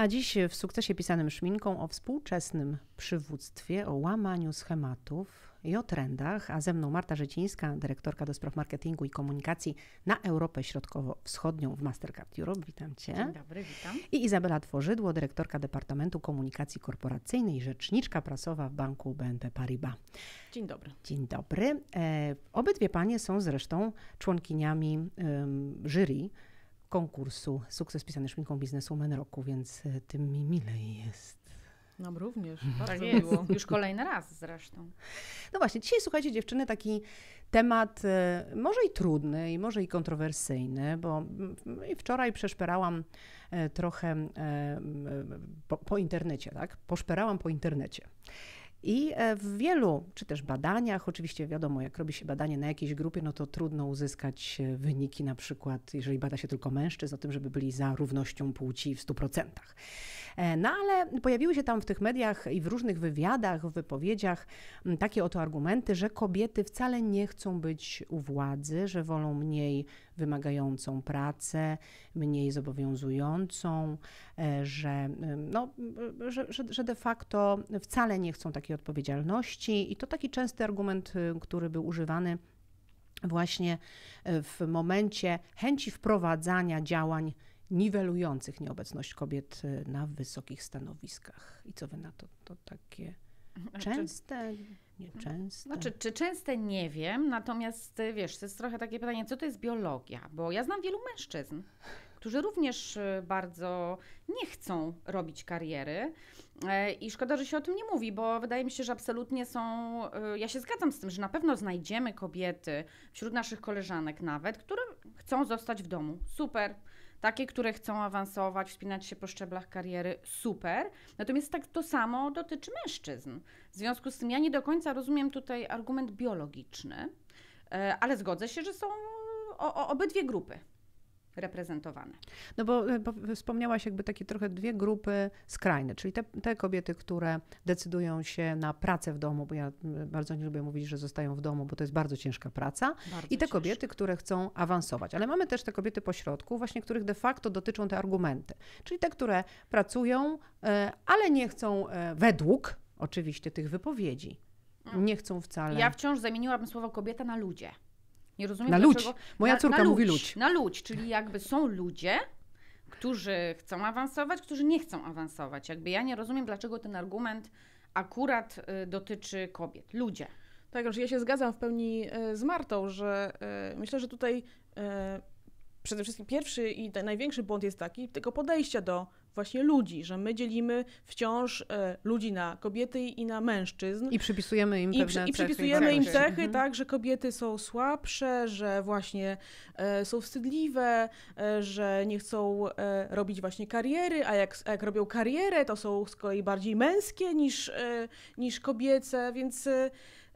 A dziś w sukcesie pisanym szminką o współczesnym przywództwie, o łamaniu schematów i o trendach, a ze mną Marta Rzecińska, dyrektorka do spraw marketingu i komunikacji na Europę Środkowo-Wschodnią w Mastercard Europe. Witam Cię. Dzień dobry, witam. I Izabela Tworzydło, dyrektorka Departamentu Komunikacji Korporacyjnej i rzeczniczka prasowa w banku BNP Paribas. Dzień dobry. Dzień dobry. E, obydwie panie są zresztą członkiniami jury konkursu Sukces pisany szminką biznesu roku, więc e, tym mi milej jest. Nam również. Tak Bardzo tak miło. Już kolejny raz zresztą. No właśnie, dzisiaj słuchajcie dziewczyny, taki temat e, może i trudny, i może i kontrowersyjny, bo wczoraj przeszperałam e, trochę po, po internecie, tak? Poszperałam po internecie. I e, w wielu, czy też badaniach, oczywiście wiadomo, jak robi się badanie na jakiejś grupie, no to trudno uzyskać e, wyniki, na przykład, jeżeli bada się tylko mężczyzn, o tym, żeby byli za równością płci w 100%. E, no ale pojawiły się tam w tych mediach i w różnych wywiadach, w wypowiedziach takie oto argumenty, że kobiety wcale nie chcą być u władzy, że wolą mniej wymagającą pracę, mniej zobowiązującą, e, że, no, że, że, że de facto wcale nie chcą takiej odpowiedzialności. I to taki częsty argument, y, który był używany właśnie e, w momencie chęci wprowadzania działań niwelujących nieobecność kobiet y, na wysokich stanowiskach. I co wy na to? To takie Częste. Nieczęste. Znaczy, czy częste nie wiem, natomiast y, wiesz, to jest trochę takie pytanie, co to jest biologia? Bo ja znam wielu mężczyzn, którzy również y, bardzo nie chcą robić kariery e, i szkoda, że się o tym nie mówi, bo wydaje mi się, że absolutnie są. Y, ja się zgadzam z tym, że na pewno znajdziemy kobiety wśród naszych koleżanek nawet, które chcą zostać w domu. Super. Takie, które chcą awansować, wspinać się po szczeblach kariery, super. Natomiast tak to samo dotyczy mężczyzn. W związku z tym ja nie do końca rozumiem tutaj argument biologiczny, e, ale zgodzę się, że są obydwie grupy reprezentowane. No bo, e, bo, wspomniałaś jakby takie trochę dwie grupy skrajne, czyli te, te, kobiety, które decydują się na pracę w domu, bo ja bardzo nie lubię mówić, że zostają w domu, bo to jest bardzo ciężka praca, bardzo i te ciężka. kobiety, które chcą awansować. Ale mamy też te kobiety pośrodku, właśnie których de facto dotyczą te argumenty, czyli te, które pracują, e, ale nie chcą e, według oczywiście tych wypowiedzi. Mm. Nie chcą wcale. Ja wciąż zamieniłabym słowo kobieta na ludzie. Nie rozumiem na Ludź. Moja na, córka na mówi ludź. Na ludź, czyli jakby są ludzie, którzy chcą awansować, którzy nie chcą awansować. Jakby ja nie rozumiem, dlaczego ten argument akurat y, dotyczy kobiet. Ludzie. Tak, że ja się zgadzam w pełni y, z Martą, że y, myślę, że tutaj przede wszystkim pierwszy i największy błąd jest taki, tego podejścia do właśnie ludzi, że my dzielimy wciąż e, ludzi na kobiety i na mężczyzn. I przypisujemy im I, przy, i przypisujemy im cechy, mhm. tak, że kobiety są słabsze, że właśnie e, są wstydliwe, e, że nie chcą e, robić właśnie kariery, a jak, a jak robią karierę, to są z kolei bardziej męskie niż, e, niż kobiece, więc e,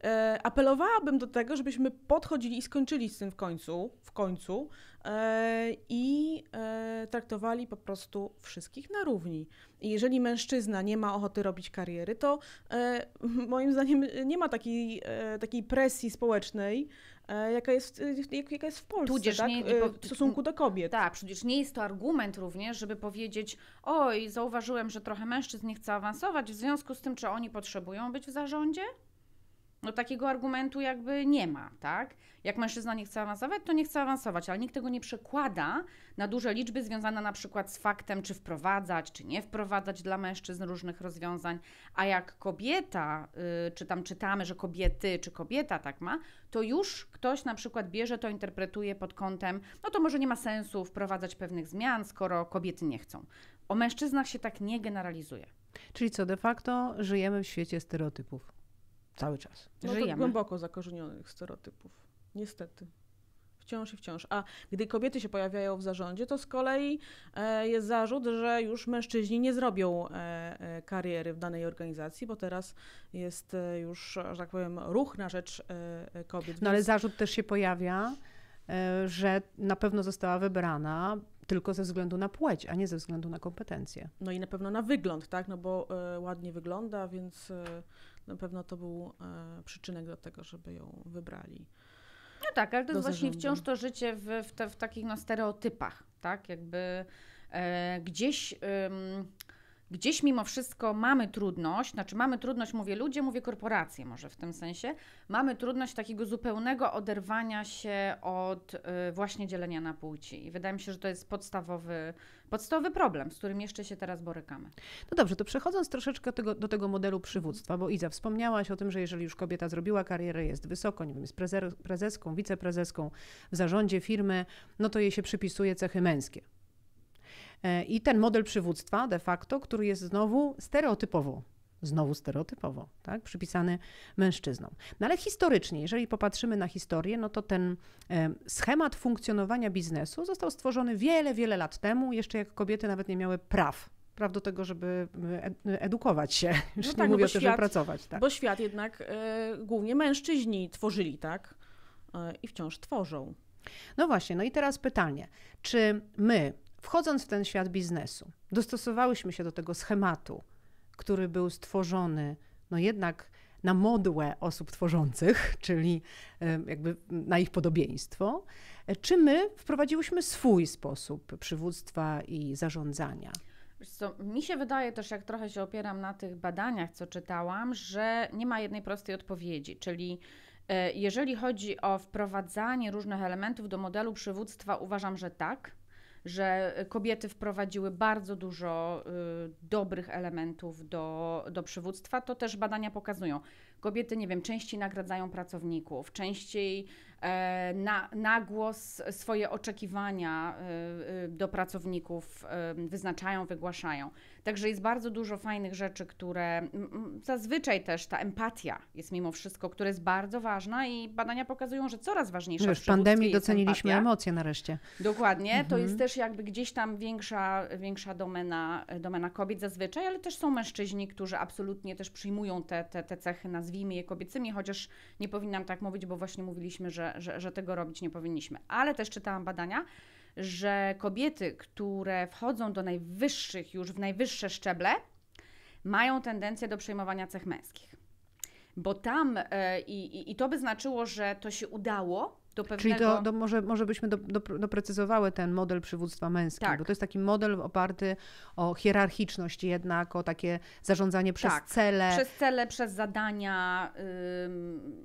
E, apelowałabym do tego, żebyśmy podchodzili i skończyli z tym w końcu, w końcu e, i e, traktowali po prostu wszystkich na równi. I jeżeli mężczyzna nie ma ochoty robić kariery, to moim zdaniem nie ma takiej, takiej presji społecznej, jaka jest, jaka jest w Polsce, tak? nie, w stosunku do kobiet. Tak, przecież nie jest to argument również, żeby powiedzieć, oj, zauważyłem, że trochę mężczyzn nie chce awansować, w związku z tym, czy oni potrzebują być w zarządzie? no takiego argumentu jakby nie ma, tak? Jak mężczyzna nie chce awansować, to nie chce awansować, ale nikt tego nie przekłada na duże liczby związane na przykład z faktem, czy wprowadzać, czy nie wprowadzać dla mężczyzn różnych rozwiązań, a jak kobieta, y, czy tam czytamy, że kobiety, czy kobieta tak ma, to już ktoś na przykład bierze to, interpretuje pod kątem, no to może nie ma sensu wprowadzać pewnych zmian, skoro kobiety nie chcą. O mężczyznach się tak nie generalizuje. Czyli co de facto żyjemy w świecie stereotypów cały czas. No Żyjemy. to głęboko zakorzenionych stereotypów. Niestety. Wciąż i wciąż. A gdy kobiety się pojawiają w zarządzie, to z kolei e, jest zarzut, że już mężczyźni nie zrobią e, e, kariery w danej organizacji, bo teraz jest już, że tak powiem, ruch na rzecz kobiet. No ale zarzut też się pojawia, że na pewno została wybrana tylko ze względu na płeć, a nie ze względu na kompetencje. No i na pewno na wygląd, tak? No bo ładnie wygląda, więc na pewno to był e, przyczynek do tego, żeby ją wybrali. No tak, ale to jest właśnie wciąż to życie w, w, te, w takich no, stereotypach, tak? Jakby e, gdzieś. E, gdzieś mimo wszystko mamy trudność, znaczy mamy trudność, mówię ludzie, mówię korporacje może w tym sensie, mamy trudność takiego zupełnego oderwania się od y, właśnie dzielenia na płci. I wydaje mi się, że to jest podstawowy, podstawowy problem, z którym jeszcze się teraz borykamy. No dobrze, to przechodząc troszeczkę tego, do tego modelu przywództwa, bo Iza, wspomniałaś o tym, że jeżeli już kobieta zrobiła karierę, jest wysoko, nie wiem, jest prezeską, wiceprezeską w zarządzie firmy, no to jej się przypisuje cechy męskie E, I ten model przywództwa de facto, który jest znowu stereotypowo znowu stereotypowo, tak, przypisany mężczyznom. No ale historycznie, jeżeli popatrzymy na historię, no to ten e, schemat funkcjonowania biznesu został stworzony wiele, wiele lat temu, jeszcze jak kobiety nawet nie miały praw praw do tego, żeby e, edukować się, już no tak, nie no mówię żeby pracować. Tak. Bo świat jednak y, głównie mężczyźni tworzyli, tak? Y, I wciąż tworzą. No właśnie, no i teraz pytanie, czy my Wchodząc w ten świat biznesu, dostosowałyśmy się do tego schematu, który był stworzony, no jednak na modłę osób tworzących, czyli e, jakby na ich podobieństwo, czy my wprowadziłyśmy swój sposób przywództwa i zarządzania? Co, mi się wydaje też, jak trochę się opieram na tych badaniach, co czytałam, że nie ma jednej prostej odpowiedzi, czyli e, jeżeli chodzi o wprowadzanie różnych elementów do modelu przywództwa, uważam, że tak że kobiety wprowadziły bardzo dużo y, dobrych elementów do, do przywództwa, to też badania pokazują. Kobiety, nie wiem, częściej nagradzają pracowników, częściej E, na, na głos swoje oczekiwania e, e, do pracowników wyznaczają, wygłaszają. Także jest bardzo dużo fajnych rzeczy, które zazwyczaj też ta empatia jest mimo wszystko, która jest bardzo ważna i badania pokazują, że coraz ważniejsza no Wiesz, w pandemii doceniliśmy empatia. emocje nareszcie. Dokładnie, mhm. to jest też jakby gdzieś tam większa, większa domena, domena kobiet zazwyczaj, ale też są mężczyźni, którzy absolutnie też przyjmują te, te, te cechy, nazwijmy je kobiecymi, chociaż nie powinnam tak mówić, bo właśnie mówiliśmy, że że, że, tego robić nie powinniśmy. Ale też czytałam badania, że kobiety, które wchodzą do najwyższych, już w najwyższe szczeble, mają tendencję do przejmowania cech męskich. Bo tam e, i, i, i to by znaczyło, że to się udało, Pewnego... Czyli to, może, może byśmy do, do, doprecyzowały ten model przywództwa męskiego, tak. bo to jest taki model oparty o hierarchiczność jednak, o takie zarządzanie przez tak. cele. Przez cele, przez zadania,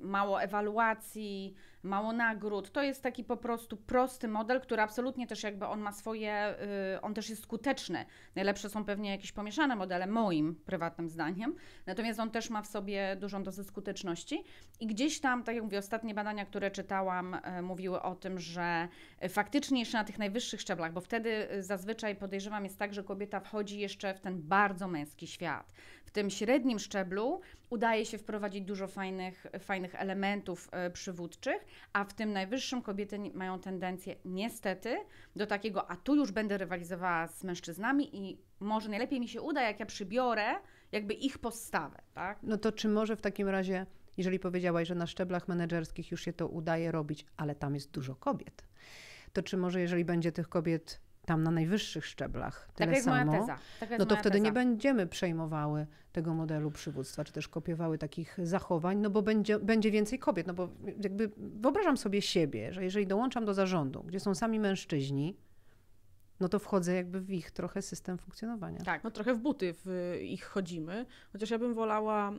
yy, mało ewaluacji, mało nagród. To jest taki po prostu prosty model, który absolutnie też jakby on ma swoje, y, on też jest skuteczny. Najlepsze są pewnie jakieś pomieszane modele, moim prywatnym zdaniem. Natomiast on też ma w sobie dużą dozę skuteczności i gdzieś tam, tak jak mówię, ostatnie badania, które czytałam, y, mówiły o tym, że faktycznie jeszcze na tych najwyższych szczeblach, bo wtedy y, zazwyczaj podejrzewam jest tak, że kobieta wchodzi jeszcze w ten bardzo męski świat. W tym średnim szczeblu udaje się wprowadzić dużo fajnych, fajnych elementów przywódczych, a w tym najwyższym kobiety mają tendencję niestety do takiego, a tu już będę rywalizowała z mężczyznami i może najlepiej mi się uda, jak ja przybiorę jakby ich postawę, tak? No to czy może w takim razie, jeżeli powiedziałaś, że na szczeblach menedżerskich już się to udaje robić, ale tam jest dużo kobiet, to czy może jeżeli będzie tych kobiet tam na najwyższych szczeblach tak tyle tak samo, teza, tak no to wtedy teza. nie będziemy przejmowały tego modelu przywództwa, czy też kopiowały takich zachowań, no bo będzie, będzie więcej kobiet. No bo jakby wyobrażam sobie siebie, że jeżeli dołączam do zarządu, gdzie są sami mężczyźni, no to wchodzę jakby w ich trochę system funkcjonowania. Tak, no trochę w buty w ich chodzimy, chociaż ja bym wolała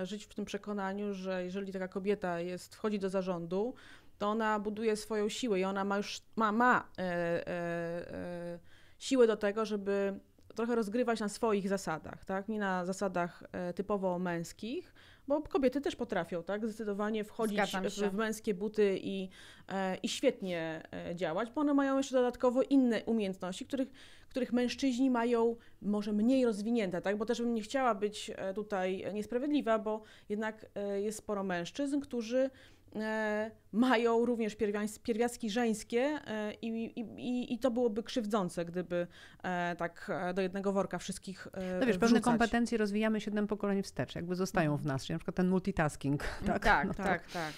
e, żyć w tym przekonaniu, że jeżeli taka kobieta jest, wchodzi do zarządu, to ona buduje swoją siłę i ona ma już ma, ma e, e, e, siłę do tego, żeby trochę rozgrywać na swoich zasadach, tak? nie na zasadach e, typowo męskich, bo kobiety też potrafią tak? zdecydowanie wchodzić w, w, męskie buty i, e, i świetnie e, działać, bo one mają jeszcze dodatkowo inne umiejętności, których, których mężczyźni mają może mniej rozwinięte, tak? bo też bym nie chciała być tutaj niesprawiedliwa, bo jednak jest sporo mężczyzn, którzy E, mają również pierwiastki żeńskie e, i, i, i to byłoby krzywdzące, gdyby e, tak do jednego worka wszystkich No wiesz, pewne kompetencje rozwijamy siedem pokoleń wstecz, jakby zostają mhm. w nas, czyli na przykład ten multitasking. Mm, tak, tak, no, tak. tak. tak.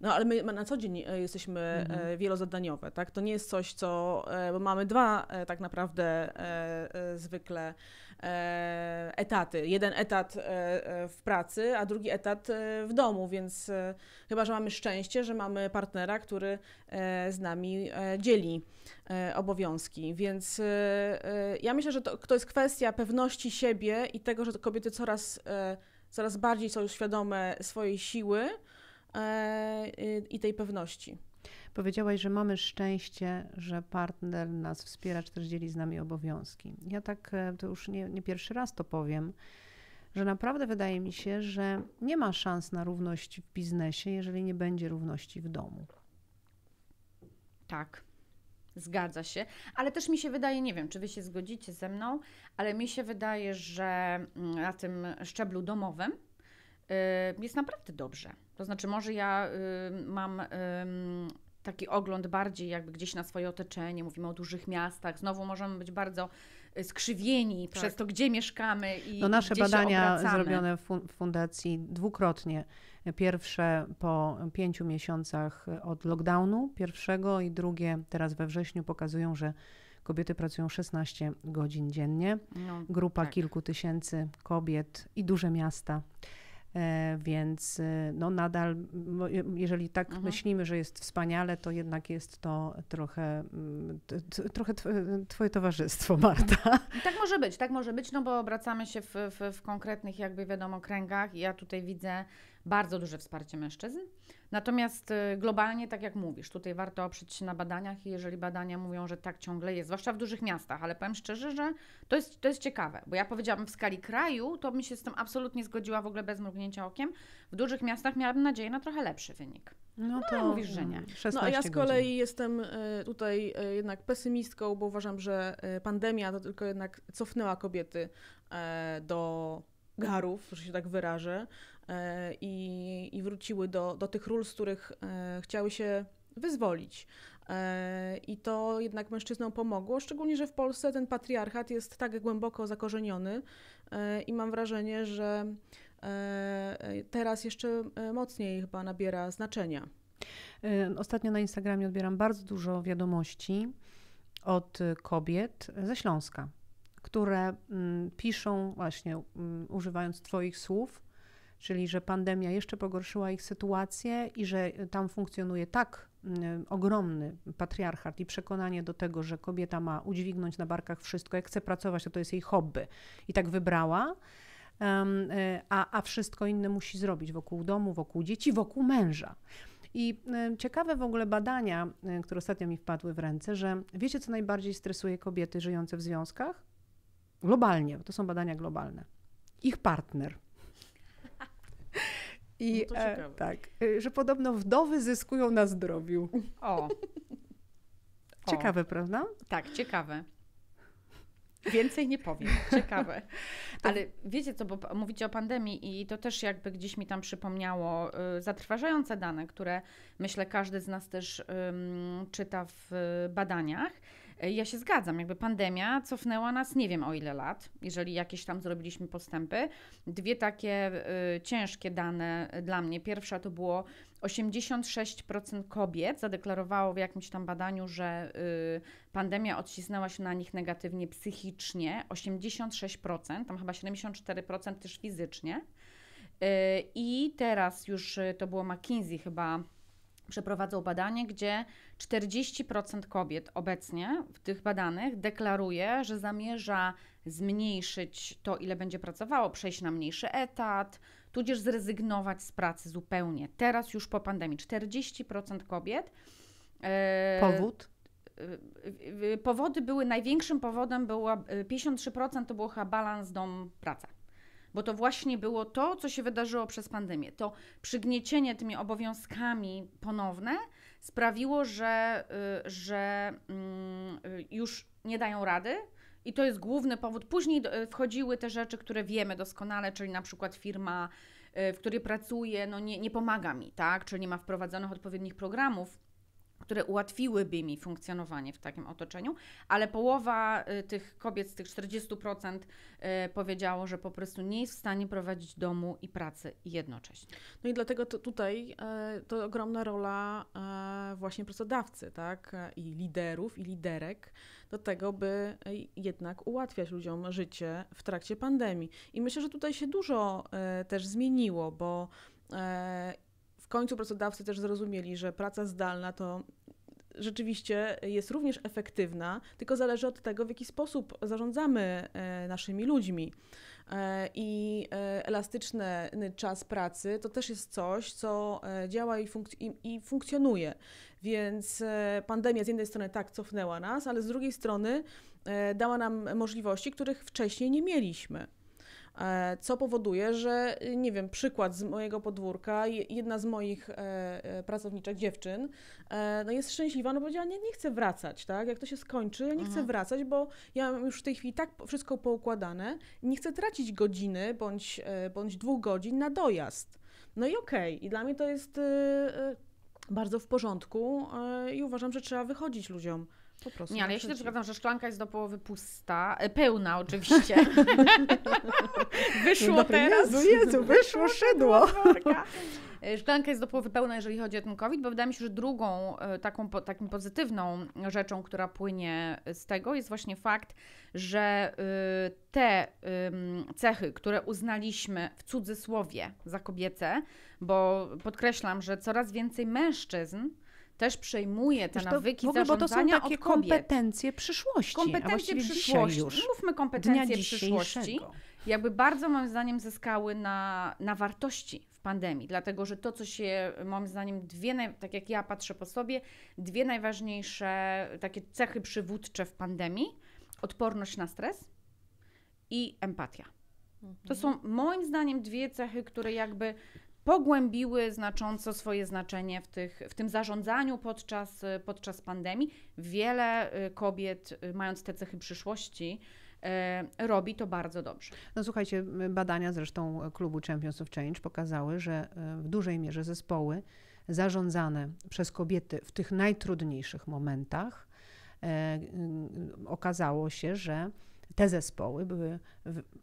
No ale my na co dzień jesteśmy mhm. wielozadaniowe, tak? To nie jest coś, co... Bo mamy dwa tak naprawdę zwykle E, etaty. Jeden etat e, e, w pracy, a drugi etat w domu, więc chyba, że mamy szczęście, że mamy partnera, który z nami dzieli obowiązki. Więc ja myślę, że to, to jest kwestia pewności siebie i tego, że kobiety coraz, coraz bardziej są świadome swojej siły i tej pewności. Powiedziałaś, że mamy szczęście, że partner nas wspiera, czy też dzieli z nami obowiązki. Ja tak, e, to już nie, nie pierwszy raz to powiem, że naprawdę wydaje mi się, że nie ma szans na równość w biznesie, jeżeli nie będzie równości w domu. Tak. Zgadza się, ale też mi się wydaje, nie wiem, czy wy się zgodzicie ze mną, ale mi się wydaje, że mm, na tym szczeblu domowym y, jest naprawdę dobrze. To znaczy, może ja y, mam taki ogląd bardziej jakby gdzieś na swoje otoczenie, mówimy o dużych miastach, znowu możemy być bardzo y, skrzywieni tak. przez to, gdzie mieszkamy i No nasze badania zrobione w fundacji dwukrotnie. Pierwsze po pięciu miesiącach od lockdownu pierwszego i drugie teraz we wrześniu pokazują, że Kobiety pracują 16 godzin dziennie. No, Grupa tak. kilku tysięcy kobiet i duże miasta. E, więc e, no nadal, jeżeli tak mhm. myślimy, że jest wspaniale, to jednak jest to trochę, mm, trochę twoje towarzystwo, Marta. tak może być, tak może być, no bo obracamy się w, w, w konkretnych jakby wiadomo kręgach. Ja tutaj widzę bardzo duże wsparcie mężczyzn. Natomiast y, globalnie, tak jak mówisz, tutaj warto oprzeć się na badaniach i jeżeli badania mówią, że tak ciągle jest, zwłaszcza w dużych miastach, ale powiem szczerze, że to jest, to jest ciekawe, bo ja powiedziałabym w skali kraju, to bym się z tym absolutnie zgodziła w ogóle bez mrugnięcia okiem. W dużych miastach miałabym nadzieję na trochę lepszy wynik. No, no to mówisz, że nie. no a ja z kolei godzin. jestem y, tutaj y, jednak pesymistką, bo uważam, że pandemia to tylko jednak cofnęła kobiety e, do garów, że się tak wyrażę, E, i, i wróciły do, do tych ról, z których e, chciały się wyzwolić. E, I to jednak mężczyznom pomogło, szczególnie, że w Polsce ten patriarchat jest tak głęboko zakorzeniony i mam wrażenie, że teraz jeszcze mocniej chyba nabiera znaczenia. Ostatnio na Instagramie odbieram bardzo dużo wiadomości od kobiet ze Śląska, które mm, piszą właśnie mm, używając Twoich słów czyli że pandemia jeszcze pogorszyła ich sytuację i że tam funkcjonuje tak mm, ogromny patriarchat i przekonanie do tego, że kobieta ma udźwignąć na barkach wszystko, jak chce pracować, to to jest jej hobby i tak wybrała. E, a, a wszystko inne musi zrobić wokół domu, wokół dzieci, wokół męża. I e, ciekawe w ogóle badania, e, które ostatnio mi wpadły w ręce, że wiecie, co najbardziej stresuje kobiety żyjące w związkach? Globalnie, to są badania globalne. Ich partner. I no e, tak, e, że podobno wdowy zyskują na zdrowiu. O. Ciekawe, prawda? Tak, ciekawe. Więcej nie powiem. Ciekawe. Tak. Ale wiecie co, bo mówicie o pandemii i to też jakby gdzieś mi tam przypomniało y, zatrważające dane, które myślę każdy z nas też um, czyta w y, badaniach. E, ja się zgadzam, jakby pandemia cofnęła nas nie wiem o ile lat, jeżeli jakieś tam zrobiliśmy postępy. Dwie takie y, ciężkie dane y, dla mnie. Pierwsza to było 86% kobiet zadeklarowało w jakimś tam badaniu, że y, pandemia odcisnęła się na nich negatywnie psychicznie. 86%, tam chyba 74% też fizycznie. Y, I teraz już y, to było McKinsey chyba przeprowadzał badanie, gdzie 40% kobiet obecnie w tych badanych deklaruje, że zamierza zmniejszyć to, ile będzie pracowało, przejść na mniejszy etat, tudzież zrezygnować z pracy zupełnie. Teraz już po pandemii 40% kobiet. E, Powód? E, powody były, największym powodem było e, 53% to było chyba balans dom-praca bo to właśnie było to, co się wydarzyło przez pandemię. To przygniecienie tymi obowiązkami ponowne sprawiło, że, y, że mm, y, już nie dają rady. I to jest główny powód. Później y, wchodziły te rzeczy, które wiemy doskonale, czyli na przykład firma, w której pracuję, no nie, nie pomaga mi, tak? Czyli nie ma wprowadzonych odpowiednich programów które ułatwiłyby mi funkcjonowanie w takim otoczeniu, ale połowa y, tych kobiet, z tych 40% y, powiedziało, że po prostu nie jest w stanie prowadzić domu i pracy jednocześnie. No i dlatego to tutaj y, to ogromna rola właśnie pracodawcy, tak, i liderów, i liderek do tego, by jednak ułatwiać ludziom życie w trakcie pandemii. I myślę, że tutaj się dużo też zmieniło, bo w końcu pracodawcy też zrozumieli, że praca zdalna to rzeczywiście jest również efektywna, tylko zależy od tego, w jaki sposób zarządzamy e, naszymi ludźmi. E, I e, elastyczny czas pracy to też jest coś, co działa i, i funkcjonuje. Więc pandemia z jednej strony tak cofnęła nas, ale z drugiej strony dała nam możliwości, których wcześniej nie mieliśmy. E, co powoduje, że y, nie wiem, przykład z mojego podwórka, jedna z moich e, e, pracowniczek, dziewczyn, no jest szczęśliwa, no powiedziała, nie, nie chcę wracać, tak? Jak to się skończy, ja nie chcę mhm. wracać, bo ja mam już w tej chwili tak wszystko poukładane, nie chcę tracić godziny bądź, bądź dwóch godzin na dojazd. No i okej, okay. i dla mnie to jest y, y, bardzo w porządku i uważam, że trzeba wychodzić ludziom po prostu. Nie, ale ja się też zgadzam, że szklanka jest do połowy pusta. E, pełna oczywiście. wyszło Dobry, teraz. Jezu, Jezu, wyszło szedło. E, szklanka jest do połowy pełna, jeżeli chodzi o ten COVID, bo wydaje mi się, że drugą e, taką, taką pozytywną rzeczą, która płynie z tego, jest właśnie fakt, że te cechy, które uznaliśmy w cudzysłowie za kobiece, bo podkreślam, że coraz więcej mężczyzn też przejmuje te Wiesz, to nawyki w ogóle, bo to są takie kompetencje przyszłości. Kompetencje przyszłości. Już, Mówmy kompetencje przyszłości. Jakby bardzo moim zdaniem zyskały na, na wartości w pandemii, dlatego że to, co się moim zdaniem dwie, tak jak ja patrzę po sobie, dwie najważniejsze takie cechy przywódcze w pandemii, odporność na stres i empatia. To mhm. są moim zdaniem dwie cechy, które jakby pogłębiły znacząco swoje znaczenie w, tych, w tym zarządzaniu podczas, podczas pandemii. Wiele y, kobiet, y, mając te cechy przyszłości, y, robi to bardzo dobrze. No słuchajcie, badania zresztą klubu Champions of Change pokazały, że w dużej mierze zespoły zarządzane przez kobiety w tych najtrudniejszych momentach e, okazało się, że te zespoły były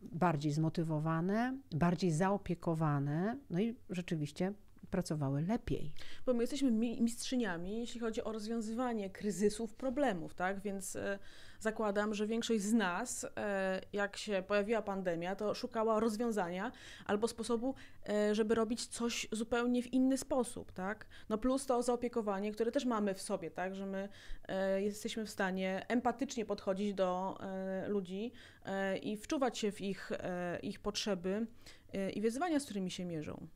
bardziej zmotywowane, bardziej zaopiekowane, no i rzeczywiście pracowały lepiej. Bo my jesteśmy mistrzyniami, jeśli chodzi o rozwiązywanie kryzysów, problemów, tak? Więc e, zakładam, że większość z nas, e, jak się pojawiła pandemia, to szukała rozwiązania albo sposobu, e, żeby robić coś zupełnie w inny sposób, tak? No plus to zaopiekowanie, które też mamy w sobie, tak? Że my e, jesteśmy w stanie empatycznie podchodzić do ludzi i wczuwać się w ich, ich potrzeby i wyzwania, z którymi się mierzą.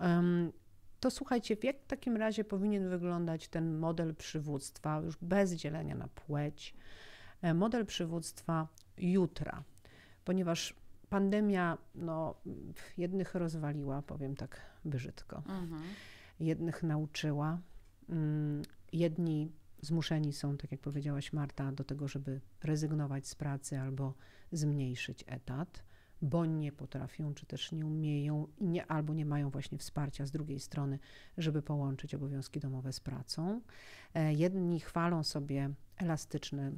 Um. To słuchajcie, jak w takim razie powinien wyglądać ten model przywództwa, już bez dzielenia na płeć, E, model przywództwa jutra, ponieważ pandemia no, jednych rozwaliła, powiem tak brzydko, mhm. jednych nauczyła, mm, jedni zmuszeni są, tak jak powiedziałaś Marta, do tego, żeby rezygnować z pracy albo zmniejszyć etat bo nie potrafią, czy też nie umieją, nie, albo nie mają właśnie wsparcia z drugiej strony, żeby połączyć obowiązki domowe z pracą. E, jedni chwalą sobie elastyczny e,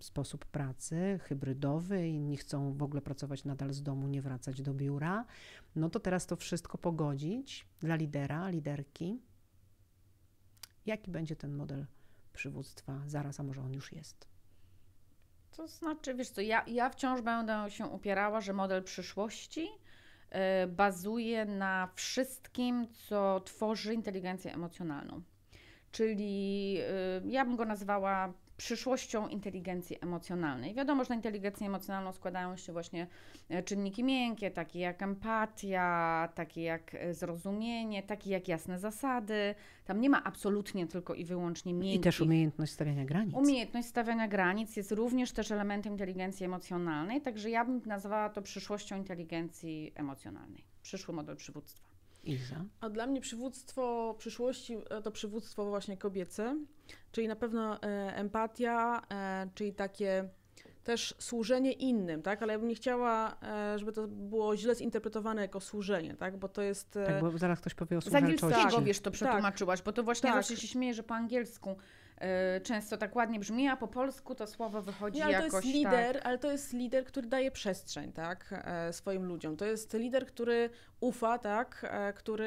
sposób pracy, hybrydowy, inni chcą w ogóle pracować nadal z domu, nie wracać do biura. No to teraz to wszystko pogodzić dla lidera, liderki. Jaki będzie ten model przywództwa zaraz, a może on już jest? To znaczy, wiesz co, ja, ja wciąż będę się upierała, że model przyszłości y, bazuje na wszystkim, co tworzy inteligencję emocjonalną. Czyli y, ja bym go nazwała przyszłością inteligencji emocjonalnej. Wiadomo, że na inteligencję emocjonalną składają się właśnie e, czynniki miękkie, takie jak empatia, takie jak e, zrozumienie, takie jak jasne zasady. Tam nie ma absolutnie tylko i wyłącznie miękkich. I też umiejętność stawiania granic. Umiejętność stawiania granic jest również też elementem inteligencji emocjonalnej, także ja bym nazwała to przyszłością inteligencji emocjonalnej. Przyszły model przywództwa. Iza? A dla mnie przywództwo przyszłości to przywództwo właśnie kobiece, czyli na pewno e, empatia, e, czyli takie też służenie innym, tak? Ale ja bym nie chciała, e, żeby to było źle zinterpretowane jako służenie, tak? Bo to jest... Tak, bo zaraz ktoś powie o służalczości. Z angielskiego, wiesz, to tak. przetłumaczyłaś, tak. bo to właśnie tak. zawsze się śmieję, że po angielsku Y, często tak ładnie brzmi, a po polsku to słowo wychodzi nie, ale jakoś to jest lider, tak... Ale to jest lider, który daje przestrzeń tak, e, swoim ludziom. To jest lider, który ufa, tak, e, który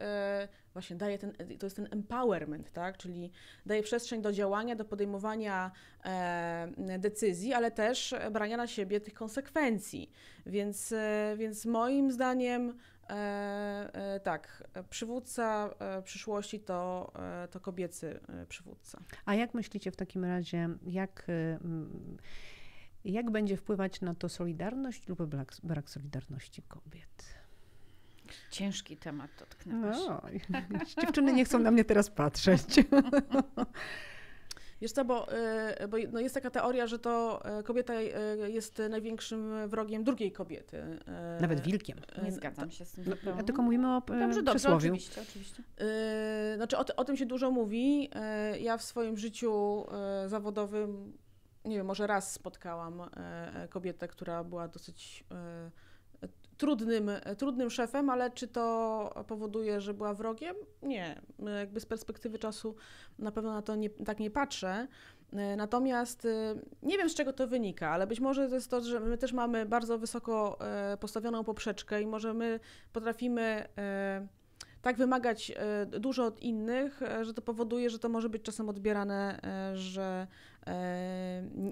e, właśnie daje ten, to jest ten empowerment, tak, czyli daje przestrzeń do działania, do podejmowania decyzji, ale też brania na siebie tych konsekwencji. Więc, więc moim zdaniem E, e, tak, przywódca e, przyszłości to, to kobiecy przywódca. A jak myślicie w takim razie, jak. Y, mm, jak będzie wpływać na to solidarność lub brak, brak solidarności kobiet? Ciężki temat dotknęłaś. No, dziewczyny nie chcą na mnie teraz patrzeć. Wiesz co, bo, e, bo no jest taka teoria, że to e, kobieta e, jest największym wrogiem drugiej kobiety. Nawet wilkiem. Nie no zgadzam się z tym. No, ja tylko mówimy o dobrze, przysłowiu. Dobrze, oczywiście, oczywiście. Znaczy o, o tym się dużo mówi. Ja w swoim życiu zawodowym, nie wiem, może raz spotkałam kobietę, która była dosyć trudnym, e, trudnym szefem, ale czy to powoduje, że była wrogiem? Nie. E, jakby z perspektywy czasu na pewno na to nie, tak nie patrzę. E, natomiast nie wiem, z czego to wynika, ale być może to jest to, że my też mamy bardzo wysoko postawioną poprzeczkę i może my potrafimy tak wymagać dużo od innych, że to powoduje, że to może być czasem odbierane, że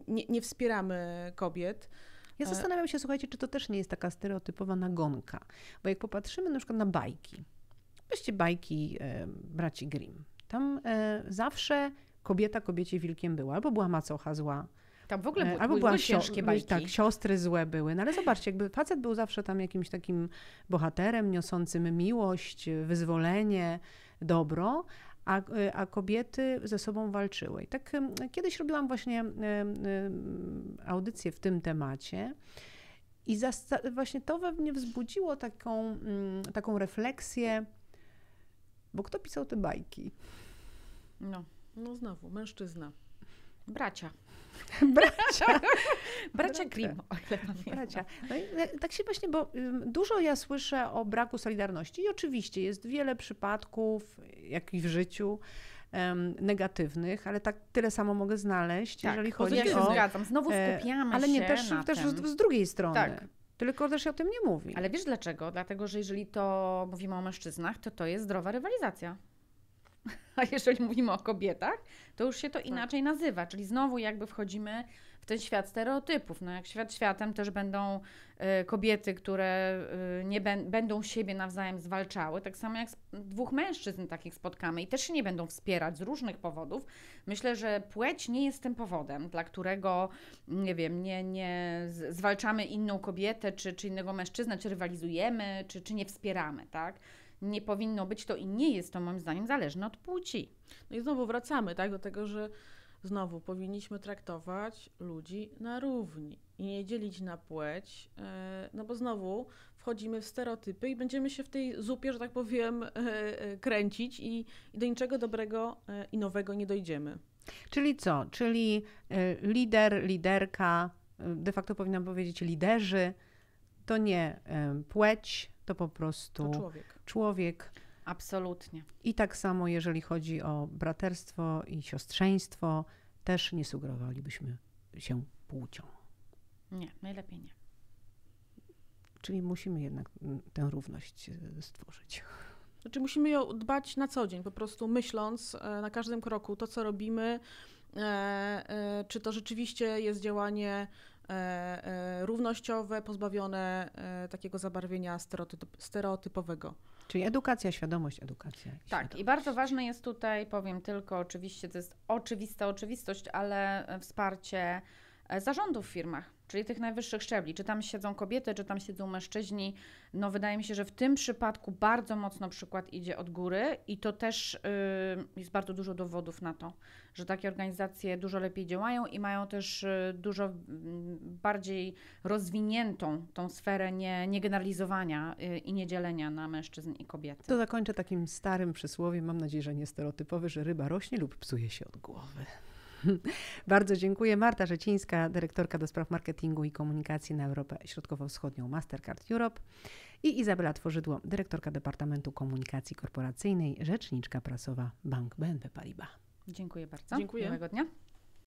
nie, nie wspieramy kobiet. Ja e, zastanawiam się, słuchajcie, czy to też nie jest taka stereotypowa nagonka, bo jak popatrzymy na przykład na bajki, weźcie bajki e, braci Grimm, tam e, zawsze kobieta kobiecie wilkiem była, albo była macocha zła, tam w ogóle e, były, Albo były ciężkie bajki. Tak, siostry złe były. No ale zobaczcie, jakby facet był zawsze tam jakimś takim bohaterem, niosącym miłość, wyzwolenie, dobro, a, y, a kobiety ze sobą walczyły. I tak kiedyś robiłam właśnie audycję w tym temacie. I właśnie to we mnie wzbudziło taką, taką refleksję, bo kto pisał te bajki? No, no znowu, mężczyzna. Bracia. Bracia. Bracia Grimm, o ile Bracia. No i e, tak się właśnie, bo dużo ja słyszę o braku solidarności i oczywiście jest wiele przypadków, jak i w życiu, negatywnych, ale tak tyle samo mogę znaleźć, tak, jeżeli chodzi ja się o... zgadzam, znowu e, skupiamy ale nie, się też, na też tym. z drugiej strony. Tak. Tylko też się o tym nie mówi. Ale wiesz dlaczego? Dlatego, że jeżeli to mówimy o mężczyznach, to to jest zdrowa rywalizacja. A jeżeli mówimy o kobietach, to już się to tak. inaczej tak. nazywa, czyli znowu jakby wchodzimy w ten świat stereotypów. No jak świat światem też będą y, kobiety, które y, nie będą siebie nawzajem zwalczały, tak samo jak dwóch mężczyzn takich spotkamy i też się nie będą wspierać z różnych powodów. Myślę, że płeć nie jest tym powodem, dla którego nie wiem, nie, nie zwalczamy inną kobietę, czy, czy innego mężczyznę, czy rywalizujemy, czy, czy nie wspieramy, tak? nie powinno być to i nie jest to moim zdaniem zależne od płci. No i znowu wracamy tak, do tego, że znowu powinniśmy traktować ludzi na równi i nie dzielić na płeć, e, no bo znowu wchodzimy w stereotypy i będziemy się w tej zupie, że tak powiem, e, e, kręcić i, i do niczego dobrego i nowego nie dojdziemy. Czyli co? Czyli lider, liderka, de facto powinnam powiedzieć liderzy, to nie płeć, to po prostu to człowiek. człowiek. Absolutnie. I tak samo, jeżeli chodzi o braterstwo i siostrzeństwo, też nie sugerowalibyśmy się płcią. Nie, najlepiej nie. Czyli musimy jednak tę równość e, stworzyć. Znaczy musimy ją dbać na co dzień, po prostu myśląc e, na każdym kroku to, co robimy, e, czy to rzeczywiście jest działanie E, e, równościowe, pozbawione e, takiego zabarwienia stereotyp, stereotypowego. Czyli edukacja, świadomość, edukacja. tak, świadomość. i bardzo ważne jest tutaj, powiem tylko, oczywiście to jest oczywista oczywistość, ale wsparcie zarządów w firmach czyli tych najwyższych szczebli. Czy tam siedzą kobiety, czy tam siedzą mężczyźni. No wydaje mi się, że w tym przypadku bardzo mocno przykład idzie od góry i to też yy, jest bardzo dużo dowodów na to, że takie organizacje dużo lepiej działają i mają też y, dużo mm, bardziej rozwiniętą tą sferę nie, nie generalizowania y, i niedzielenia na mężczyzn i kobiety. To zakończę takim starym przysłowiem, mam nadzieję, że nie stereotypowy, że ryba rośnie lub psuje się od głowy. Bardzo dziękuję. Marta Rzecińska, dyrektorka do spraw marketingu i komunikacji na Europę Środkowo-Wschodnią Mastercard Europe i Izabela Tworzydło, dyrektorka Departamentu Komunikacji Korporacyjnej, rzeczniczka prasowa Bank BNP Paribas. Dziękuję bardzo. Dziękuję. Miłego dnia.